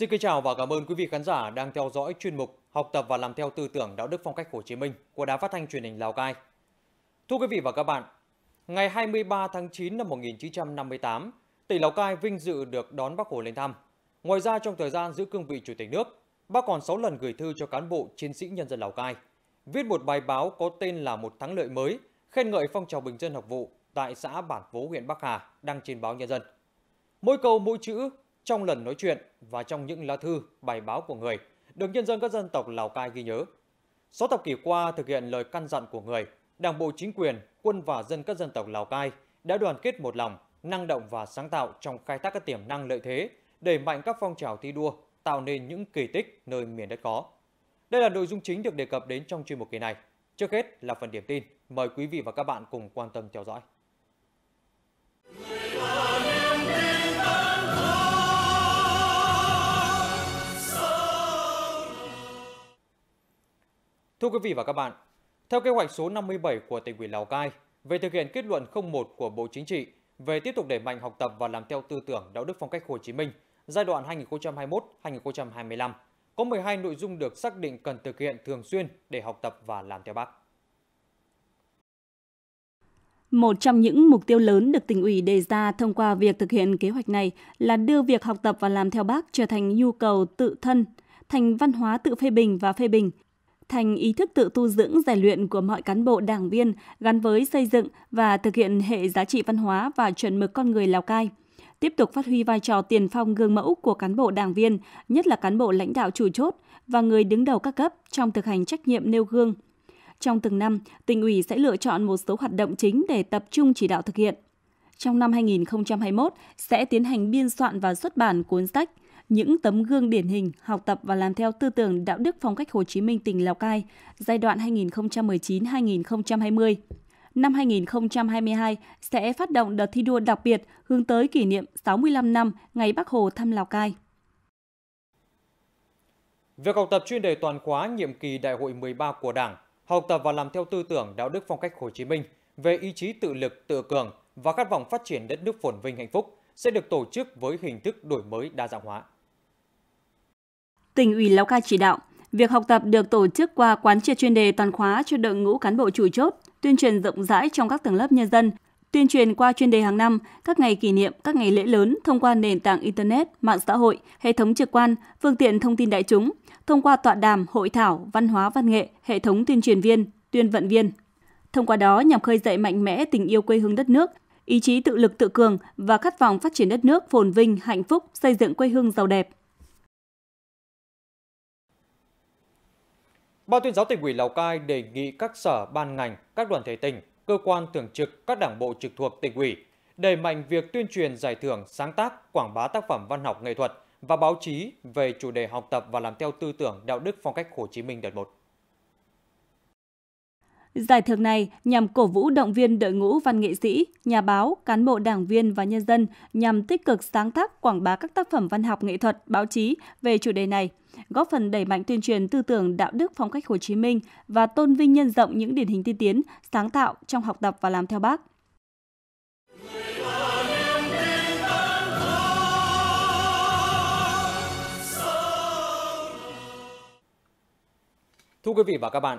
Xin kính chào và cảm ơn quý vị khán giả đang theo dõi chuyên mục Học tập và làm theo tư tưởng đạo đức phong cách Hồ Chí Minh của Đài Phát thanh Truyền hình Lào Cai. Thưa quý vị và các bạn, ngày 23 tháng 9 năm 1958, tỉnh Lào Cai vinh dự được đón Bác Hồ lên thăm. Ngoài ra trong thời gian giữ cương vị Chủ tịch nước, Bác còn 6 lần gửi thư cho cán bộ chiến sĩ nhân dân Lào Cai, viết một bài báo có tên là Một thắng lợi mới, khen ngợi phong trào bình dân học vụ tại xã Bản Vố huyện Bắc Hà đăng trên báo Nhân dân. Mỗi câu mỗi chữ trong lần nói chuyện và trong những lá thư, bài báo của người được nhân dân các dân tộc Lào Cai ghi nhớ. Sáu thập kỷ qua thực hiện lời căn dặn của người, Đảng bộ chính quyền, quân và dân các dân tộc Lào Cai đã đoàn kết một lòng, năng động và sáng tạo trong khai thác các tiềm năng lợi thế, đẩy mạnh các phong trào thi đua, tạo nên những kỳ tích nơi miền đất có. Đây là nội dung chính được đề cập đến trong chuyên mục kỳ này. Trước hết là phần điểm tin, mời quý vị và các bạn cùng quan tâm theo dõi. Thưa quý vị và các bạn, theo kế hoạch số 57 của tỉnh ủy Lào Cai về thực hiện kết luận 01 của Bộ Chính trị về tiếp tục đẩy mạnh học tập và làm theo tư tưởng đạo đức phong cách Hồ Chí Minh giai đoạn 2021-2025, có 12 nội dung được xác định cần thực hiện thường xuyên để học tập và làm theo bác. Một trong những mục tiêu lớn được tỉnh ủy đề ra thông qua việc thực hiện kế hoạch này là đưa việc học tập và làm theo bác trở thành nhu cầu tự thân, thành văn hóa tự phê bình và phê bình, thành ý thức tự tu dưỡng rèn luyện của mọi cán bộ đảng viên gắn với xây dựng và thực hiện hệ giá trị văn hóa và chuẩn mực con người Lào Cai tiếp tục phát huy vai trò tiền phong gương mẫu của cán bộ đảng viên, nhất là cán bộ lãnh đạo chủ chốt và người đứng đầu các cấp trong thực hành trách nhiệm nêu gương. Trong từng năm, tỉnh ủy sẽ lựa chọn một số hoạt động chính để tập trung chỉ đạo thực hiện. Trong năm 2021 sẽ tiến hành biên soạn và xuất bản cuốn sách những tấm gương điển hình học tập và làm theo tư tưởng đạo đức phong cách Hồ Chí Minh tỉnh Lào Cai giai đoạn 2019-2020. Năm 2022 sẽ phát động đợt thi đua đặc biệt hướng tới kỷ niệm 65 năm ngày Bắc Hồ thăm Lào Cai. Việc học tập chuyên đề toàn khóa nhiệm kỳ Đại hội 13 của Đảng, học tập và làm theo tư tưởng đạo đức phong cách Hồ Chí Minh về ý chí tự lực, tự cường và khát vọng phát triển đất nước phồn vinh hạnh phúc sẽ được tổ chức với hình thức đổi mới đa dạng hóa tỉnh ủy Lào Cai chỉ đạo, việc học tập được tổ chức qua quán triệt chuyên đề toàn khóa cho đội ngũ cán bộ chủ chốt, tuyên truyền rộng rãi trong các tầng lớp nhân dân, tuyên truyền qua chuyên đề hàng năm, các ngày kỷ niệm, các ngày lễ lớn thông qua nền tảng Internet, mạng xã hội, hệ thống trực quan, phương tiện thông tin đại chúng, thông qua tọa đàm, hội thảo, văn hóa văn nghệ, hệ thống tuyên truyền viên, tuyên vận viên. Thông qua đó nhằm khơi dậy mạnh mẽ tình yêu quê hương đất nước, ý chí tự lực tự cường và khát vọng phát triển đất nước phồn vinh, hạnh phúc, xây dựng quê hương giàu đẹp. Ban tuyên giáo tỉnh ủy Lào Cai đề nghị các sở ban ngành, các đoàn thể tỉnh, cơ quan thường trực, các đảng bộ trực thuộc tỉnh ủy đẩy mạnh việc tuyên truyền giải thưởng sáng tác, quảng bá tác phẩm văn học nghệ thuật và báo chí về chủ đề học tập và làm theo tư tưởng đạo đức phong cách Hồ Chí Minh đợt 1. Giải thưởng này nhằm cổ vũ động viên đội ngũ văn nghệ sĩ, nhà báo, cán bộ đảng viên và nhân dân nhằm tích cực sáng tác quảng bá các tác phẩm văn học nghệ thuật, báo chí về chủ đề này, góp phần đẩy mạnh tuyên truyền tư tưởng đạo đức phong cách Hồ Chí Minh và tôn vinh nhân rộng những điển hình tiên tiến, sáng tạo trong học tập và làm theo bác. Thưa quý vị và các bạn,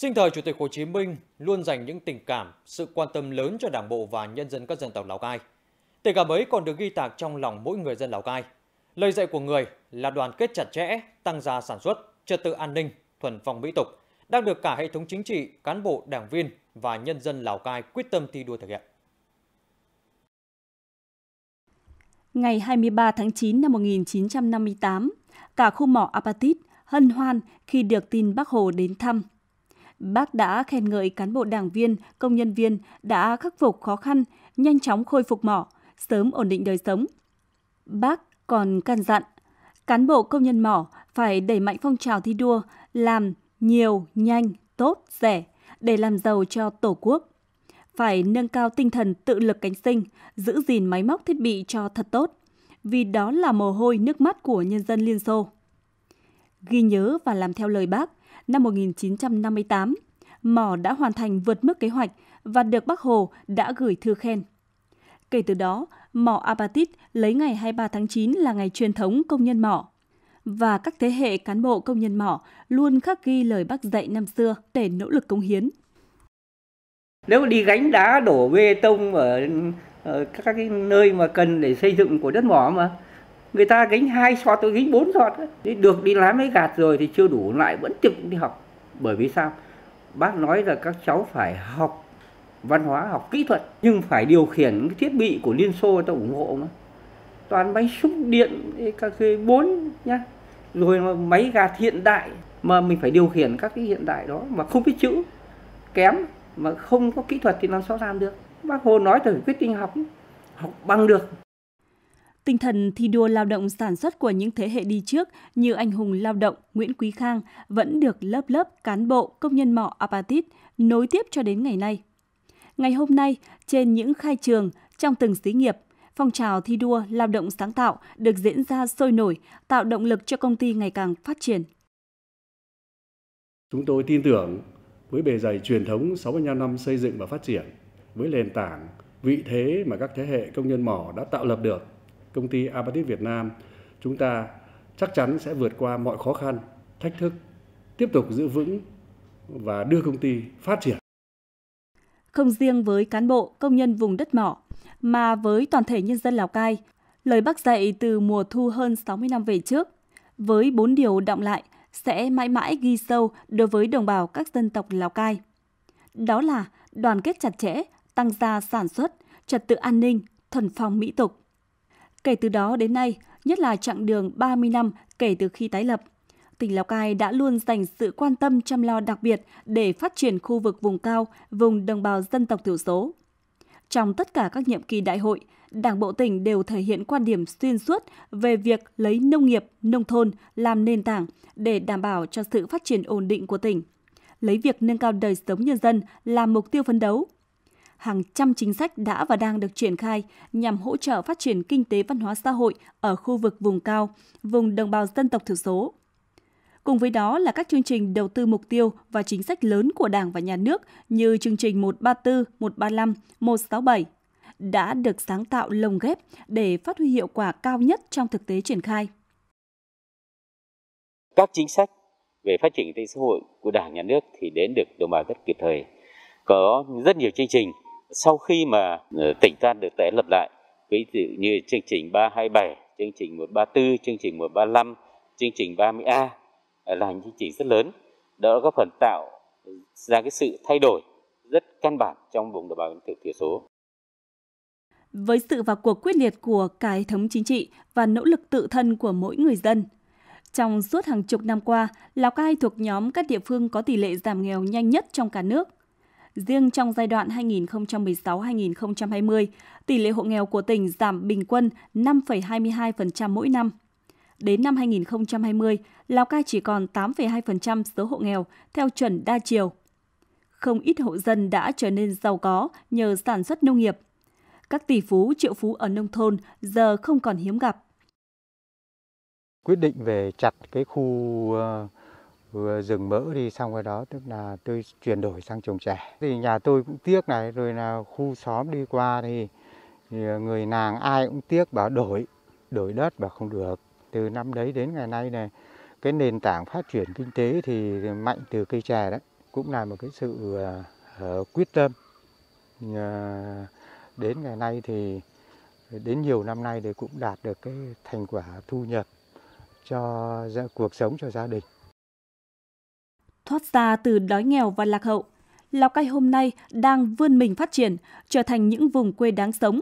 Sinh thời Chủ tịch Hồ Chí Minh luôn dành những tình cảm, sự quan tâm lớn cho Đảng bộ và nhân dân các dân tộc Lào Cai. Tình cảm ấy còn được ghi tạc trong lòng mỗi người dân Lào Cai. Lời dạy của người là đoàn kết chặt chẽ, tăng gia sản xuất, trật tự an ninh, thuần phong mỹ tục đang được cả hệ thống chính trị, cán bộ, đảng viên và nhân dân Lào Cai quyết tâm thi đua thực hiện. Ngày 23 tháng 9 năm 1958, cả khu mỏ Apatit hân hoan khi được tin Bác Hồ đến thăm Bác đã khen ngợi cán bộ đảng viên, công nhân viên đã khắc phục khó khăn, nhanh chóng khôi phục mỏ, sớm ổn định đời sống. Bác còn căn dặn, cán bộ công nhân mỏ phải đẩy mạnh phong trào thi đua, làm nhiều, nhanh, tốt, rẻ để làm giàu cho Tổ quốc. Phải nâng cao tinh thần tự lực cánh sinh, giữ gìn máy móc thiết bị cho thật tốt, vì đó là mồ hôi nước mắt của nhân dân Liên Xô. Ghi nhớ và làm theo lời bác, Năm 1958, mỏ đã hoàn thành vượt mức kế hoạch và được Bác Hồ đã gửi thư khen. Kể từ đó, mỏ Apatit lấy ngày 23 tháng 9 là ngày truyền thống công nhân mỏ và các thế hệ cán bộ công nhân mỏ luôn khắc ghi lời bác dạy năm xưa để nỗ lực cống hiến. Nếu đi gánh đá đổ bê tông ở ờ, các cái nơi mà cần để xây dựng của đất mỏ mà người ta gánh hai sọt tôi gánh bốn sọt đấy được đi lái máy gạt rồi thì chưa đủ lại vẫn tiếp đi học bởi vì sao bác nói là các cháu phải học văn hóa học kỹ thuật nhưng phải điều khiển cái thiết bị của liên xô ta ủng hộ mà toàn máy xúc điện các cái bốn nhá rồi máy gạt hiện đại mà mình phải điều khiển các cái hiện đại đó mà không biết chữ kém mà không có kỹ thuật thì làm sao làm được bác hồ nói từ quyết định học học bằng được Tinh thần thi đua lao động sản xuất của những thế hệ đi trước như anh hùng lao động Nguyễn Quý Khang vẫn được lớp lớp cán bộ công nhân mỏ Apatit nối tiếp cho đến ngày nay. Ngày hôm nay, trên những khai trường, trong từng xí nghiệp, phong trào thi đua lao động sáng tạo được diễn ra sôi nổi, tạo động lực cho công ty ngày càng phát triển. Chúng tôi tin tưởng với bề dày truyền thống 65 năm xây dựng và phát triển, với nền tảng vị thế mà các thế hệ công nhân mỏ đã tạo lập được công ty Apatit Việt Nam chúng ta chắc chắn sẽ vượt qua mọi khó khăn, thách thức, tiếp tục giữ vững và đưa công ty phát triển. Không riêng với cán bộ, công nhân vùng đất mỏ, mà với toàn thể nhân dân Lào Cai, lời bác dạy từ mùa thu hơn 60 năm về trước, với bốn điều động lại sẽ mãi mãi ghi sâu đối với đồng bào các dân tộc Lào Cai. Đó là đoàn kết chặt chẽ, tăng gia sản xuất, trật tự an ninh, thuần phong mỹ tục, Kể từ đó đến nay, nhất là chặng đường 30 năm kể từ khi tái lập, tỉnh Lào Cai đã luôn dành sự quan tâm chăm lo đặc biệt để phát triển khu vực vùng cao, vùng đồng bào dân tộc thiểu số. Trong tất cả các nhiệm kỳ đại hội, Đảng bộ tỉnh đều thể hiện quan điểm xuyên suốt về việc lấy nông nghiệp, nông thôn làm nền tảng để đảm bảo cho sự phát triển ổn định của tỉnh, lấy việc nâng cao đời sống nhân dân làm mục tiêu phấn đấu hàng trăm chính sách đã và đang được triển khai nhằm hỗ trợ phát triển kinh tế văn hóa xã hội ở khu vực vùng cao, vùng đồng bào dân tộc thiểu số. Cùng với đó là các chương trình đầu tư mục tiêu và chính sách lớn của Đảng và Nhà nước như chương trình 134, 135, 167 đã được sáng tạo lồng ghép để phát huy hiệu quả cao nhất trong thực tế triển khai. Các chính sách về phát triển kinh tế xã hội của Đảng, Nhà nước thì đến được đồng bào rất kịp thời. Có rất nhiều chương trình sau khi mà ờ, tỉnh ta được tái lập lại ví dụ như chương trình 327, chương trình 134, chương trình 135, chương trình 30A ờ, là những chương trình rất lớn. Đó góp phần tạo ra cái sự thay đổi rất căn bản trong vùng đồng bào dân tộc thiểu số. Với sự vào cuộc quyết liệt của cả hệ thống chính trị và nỗ lực tự thân của mỗi người dân, trong suốt hàng chục năm qua, Lào Cai thuộc nhóm các địa phương có tỷ lệ giảm nghèo nhanh nhất trong cả nước. Riêng trong giai đoạn 2016-2020, tỷ lệ hộ nghèo của tỉnh giảm bình quân 5,22% mỗi năm. Đến năm 2020, Lào Cai chỉ còn 8,2% số hộ nghèo theo chuẩn đa chiều. Không ít hộ dân đã trở nên giàu có nhờ sản xuất nông nghiệp. Các tỷ phú, triệu phú ở nông thôn giờ không còn hiếm gặp. Quyết định về chặt cái khu ờ, vừa rừng mỡ đi xong rồi đó tức là tôi chuyển đổi sang trồng chè thì nhà tôi cũng tiếc này rồi là khu xóm đi qua thì, thì người nàng ai cũng tiếc bảo đổi đổi đất bảo không được từ năm đấy đến ngày nay này cái nền tảng phát triển kinh tế thì mạnh từ cây chè đấy cũng là một cái sự uh, quyết tâm uh, đến ngày nay thì đến nhiều năm nay thì cũng đạt được cái thành quả thu nhập cho cuộc sống cho gia đình thoát ra từ đói nghèo và lạc hậu. Lào Cai hôm nay đang vươn mình phát triển, trở thành những vùng quê đáng sống.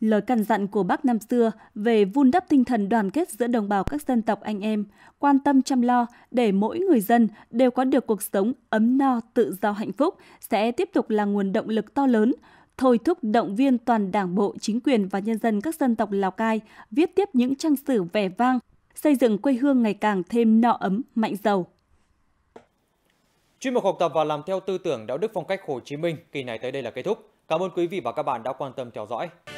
Lời căn dặn của bác năm xưa về vun đắp tinh thần đoàn kết giữa đồng bào các dân tộc anh em, quan tâm chăm lo để mỗi người dân đều có được cuộc sống ấm no, tự do hạnh phúc sẽ tiếp tục là nguồn động lực to lớn, thôi thúc động viên toàn đảng bộ, chính quyền và nhân dân các dân tộc Lào Cai viết tiếp những trang sử vẻ vang, xây dựng quê hương ngày càng thêm no ấm, mạnh giàu. Chuyên mục học tập và làm theo tư tưởng đạo đức phong cách Hồ Chí Minh kỳ này tới đây là kết thúc. Cảm ơn quý vị và các bạn đã quan tâm theo dõi.